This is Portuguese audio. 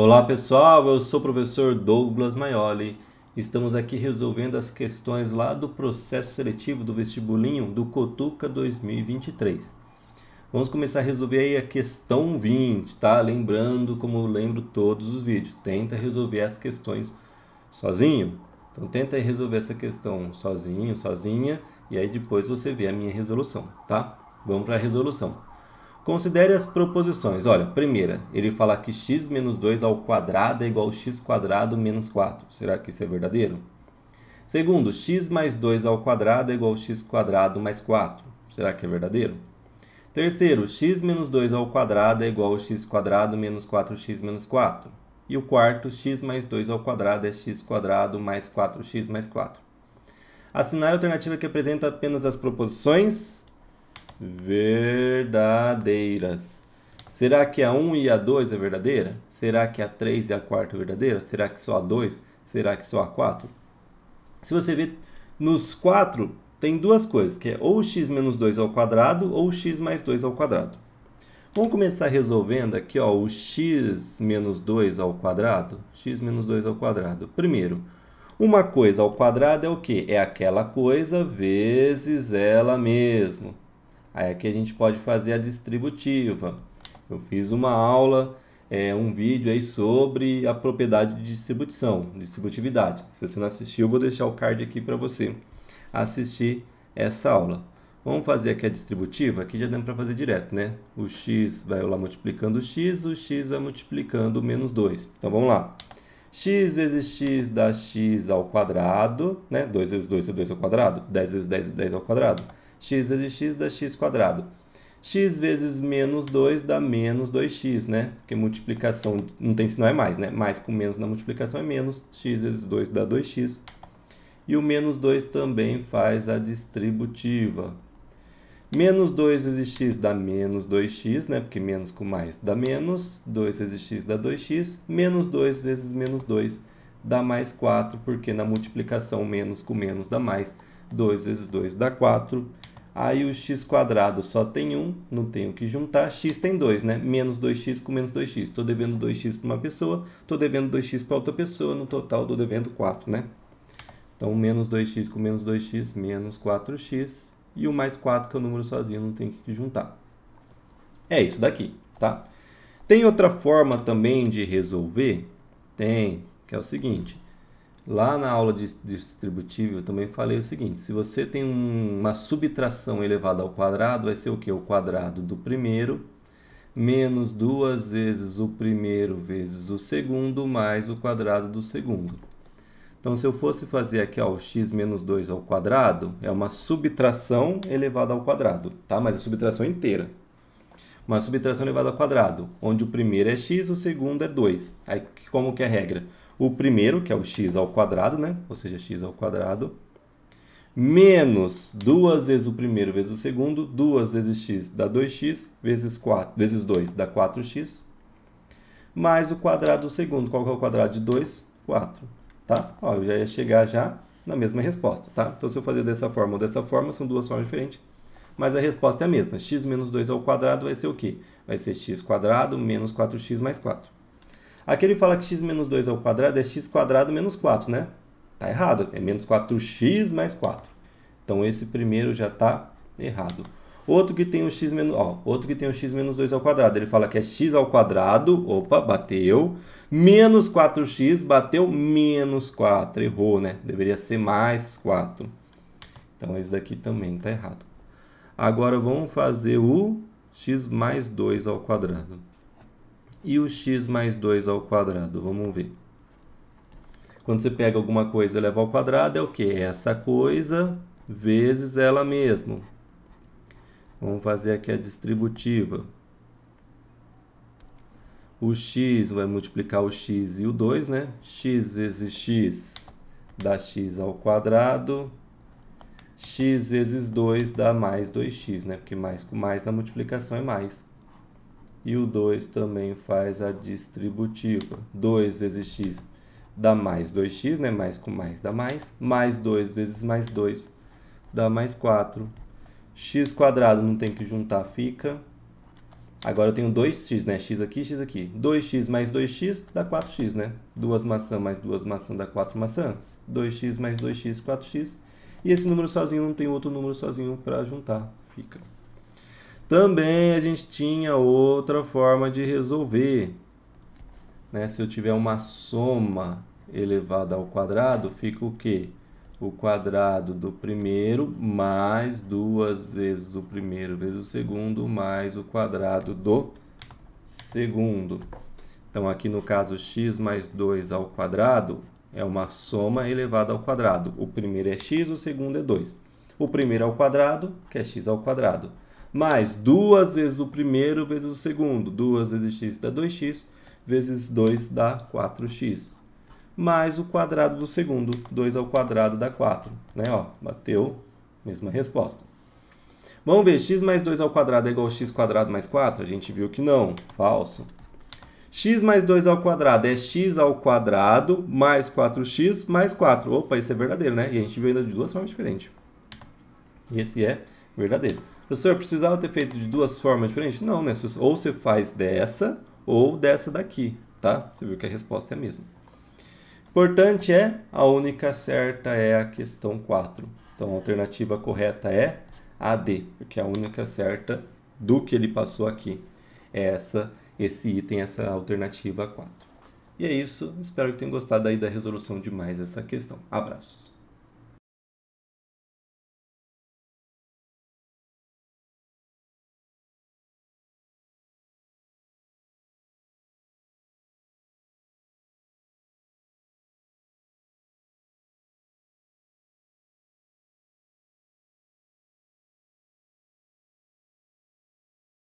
Olá pessoal, eu sou o professor Douglas Maioli. Estamos aqui resolvendo as questões lá do processo seletivo do vestibulinho do Cotuca 2023. Vamos começar a resolver aí a questão 20, tá? Lembrando, como eu lembro todos os vídeos, tenta resolver as questões sozinho. Então tenta resolver essa questão sozinho, sozinha, e aí depois você vê a minha resolução, tá? Vamos para a resolução. Considere as proposições. Olha, primeira, ele fala que x menos 2 ao quadrado é igual a x quadrado menos 4. Será que isso é verdadeiro? Segundo, x mais 2 ao quadrado é igual a x quadrado mais 4. Será que é verdadeiro? Terceiro, x menos 2 ao quadrado é igual a x quadrado menos 4x menos 4. E o quarto, x mais 2 ao quadrado é x quadrado mais 4x mais 4. Assinale a alternativa que apresenta apenas as proposições verdadeiras. Será que a 1 e a 2 é verdadeira? Será que a 3 e a 4 é verdadeira? Será que só a 2? Será que só a 4? Se você ver nos 4 tem duas coisas, que é ou x menos 2 ao quadrado ou x mais 2 ao quadrado. Vamos começar resolvendo aqui ó, o x menos 2 ao quadrado. x menos 2 ao quadrado. Primeiro, uma coisa ao quadrado é o quê? É aquela coisa vezes ela mesma. Aí é aqui a gente pode fazer a distributiva. Eu fiz uma aula, é, um vídeo aí sobre a propriedade de distribuição, distributividade. Se você não assistiu, eu vou deixar o card aqui para você assistir essa aula. Vamos fazer aqui a distributiva, aqui já dá para fazer direto, né? O x vai lá multiplicando o x, o x vai multiplicando o menos 2. Então vamos lá. x vezes x dá x ao quadrado, né? 2 vezes 2 é 2 ao quadrado, 10 vezes 10 é 10 ao quadrado x vezes x dá x quadrado. x vezes menos 2 dá menos 2x, né? Porque multiplicação não tem sinal é mais, né? Mais com menos na multiplicação é menos. x vezes 2 dá 2x. E o menos 2 também faz a distributiva. Menos 2 vezes x dá menos 2x, né? Porque menos com mais dá menos. 2 vezes x dá 2x. Menos 2 vezes menos 2 dá mais 4, porque na multiplicação menos com menos dá mais. 2 vezes 2 dá 4. Aí o x quadrado só tem 1, não tenho que juntar. x tem 2, né? Menos 2x com menos 2x. Estou devendo 2x para uma pessoa, estou devendo 2x para outra pessoa. No total, estou devendo 4, né? Então, menos 2x com menos 2x, menos 4x. E o mais 4, que é o número sozinho, não tem que juntar. É isso daqui, tá? Tem outra forma também de resolver? Tem, que é o seguinte. Lá na aula de distributível eu também falei o seguinte: se você tem um, uma subtração elevada ao quadrado, vai ser o que? O quadrado do primeiro menos duas vezes o primeiro vezes o segundo mais o quadrado do segundo. Então, se eu fosse fazer aqui ó, o x menos 2 ao quadrado, é uma subtração elevada ao quadrado, tá? mas a é subtração inteira. Uma subtração elevada ao quadrado, onde o primeiro é x, o segundo é 2. Aí, como que é a regra? o primeiro, que é o x ao quadrado, né? Ou seja, x ao quadrado menos 2 vezes o primeiro vezes o segundo, 2 vezes x dá 2x, vezes 4, vezes 2 dá 4x, mais o quadrado do segundo. Qual que é o quadrado de 2? 4, tá? Ó, eu já ia chegar já na mesma resposta, tá? Então, se eu fazer dessa forma ou dessa forma, são duas formas diferentes, mas a resposta é a mesma. x menos 2 ao quadrado vai ser o quê? Vai ser x menos 4x mais 4. Aqui ele fala que x menos 2 ao quadrado é x quadrado menos 4, né? Tá errado, é menos 4x mais 4. Então esse primeiro já está errado. Outro que tem o x menos, ó, outro que tem o x menos 2 ao quadrado, ele fala que é x ao quadrado, opa, bateu, menos 4x, bateu menos 4, errou, né? Deveria ser mais 4. Então esse daqui também está errado. Agora vamos fazer o x mais 2 ao quadrado e o x mais 2 ao quadrado. Vamos ver. Quando você pega alguma coisa e leva ao quadrado, é o que? É essa coisa vezes ela mesma. Vamos fazer aqui a distributiva. O x vai multiplicar o x e o 2, né? x vezes x dá x ao quadrado. x vezes 2 dá mais 2x, né? Porque mais com mais na multiplicação é mais e o 2 também faz a distributiva. 2 vezes x dá mais 2x, né? mais com mais dá mais, mais 2 vezes mais 2 dá mais 4. x quadrado não tem que juntar, fica. Agora eu tenho 2x, né? x aqui, x aqui. 2x mais 2x dá 4x, né? 2 maçã mais 2 maçã dá 4 maçãs. 2x mais 2x, 4x. E esse número sozinho não tem outro número sozinho para juntar. Fica também a gente tinha outra forma de resolver. Né? Se eu tiver uma soma elevada ao quadrado, fica o quê? O quadrado do primeiro mais duas vezes o primeiro vezes o segundo mais o quadrado do segundo. Então, aqui no caso, x mais 2 ao quadrado é uma soma elevada ao quadrado. O primeiro é x, o segundo é 2. O primeiro ao quadrado, que é x ao quadrado mais duas vezes o primeiro vezes o segundo, duas vezes x dá 2x, vezes 2 dá 4x, mais o quadrado do segundo, 2 ao quadrado dá 4, né? Ó, bateu, mesma resposta. Vamos ver, x mais 2 ao quadrado é igual a x quadrado mais 4? A gente viu que não, falso. x mais 2 ao quadrado é x ao quadrado mais 4x mais 4. Opa, isso é verdadeiro, né? E a gente viu ainda de duas formas diferentes. E esse é verdadeiro. Professor, precisava ter feito de duas formas diferentes? Não, né? Ou você faz dessa ou dessa daqui, tá? Você viu que a resposta é a mesma. Importante é, a única certa é a questão 4. Então, a alternativa correta é a D, porque é a única certa do que ele passou aqui. É essa, esse item, essa alternativa 4. E é isso. Espero que tenham gostado aí da resolução de mais essa questão. Abraços.